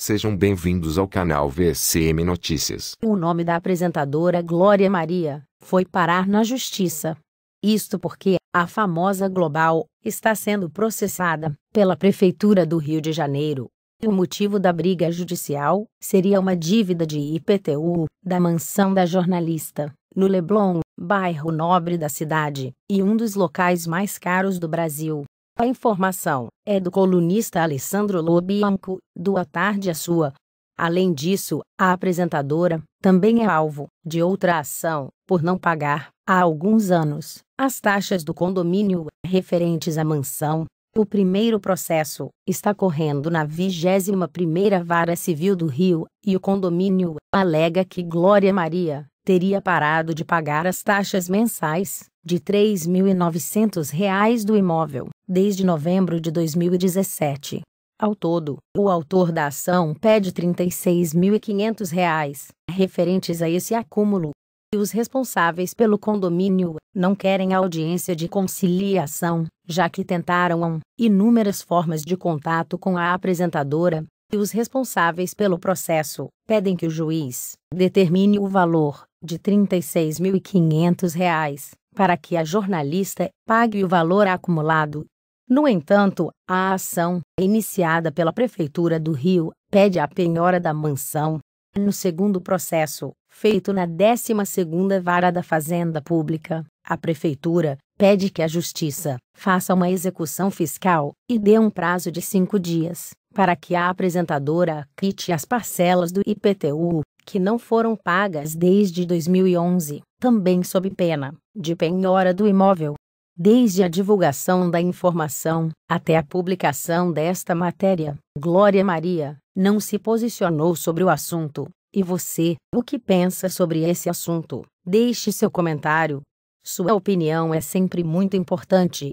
Sejam bem-vindos ao canal VCM Notícias. O nome da apresentadora Glória Maria foi parar na justiça. Isto porque a famosa Global está sendo processada pela Prefeitura do Rio de Janeiro. O motivo da briga judicial seria uma dívida de IPTU da mansão da jornalista, no Leblon, bairro nobre da cidade, e um dos locais mais caros do Brasil. A informação é do colunista Alessandro Lobianco, do A Tarde a é Sua. Além disso, a apresentadora também é alvo de outra ação por não pagar, há alguns anos, as taxas do condomínio referentes à mansão. O primeiro processo está correndo na 21ª Vara Civil do Rio e o condomínio alega que Glória Maria teria parado de pagar as taxas mensais de R$ 3.900 do imóvel, desde novembro de 2017. Ao todo, o autor da ação pede R$ 36.500 referentes a esse acúmulo. E os responsáveis pelo condomínio não querem audiência de conciliação, já que tentaram inúmeras formas de contato com a apresentadora, e os responsáveis pelo processo pedem que o juiz determine o valor de R$ 36.500 para que a jornalista pague o valor acumulado. No entanto, a ação, iniciada pela Prefeitura do Rio, pede a penhora da mansão. No segundo processo, feito na 12ª Vara da Fazenda Pública, a Prefeitura pede que a Justiça faça uma execução fiscal e dê um prazo de cinco dias para que a apresentadora quite as parcelas do IPTU, que não foram pagas desde 2011, também sob pena de penhora do imóvel. Desde a divulgação da informação até a publicação desta matéria, Glória Maria não se posicionou sobre o assunto. E você, o que pensa sobre esse assunto? Deixe seu comentário. Sua opinião é sempre muito importante.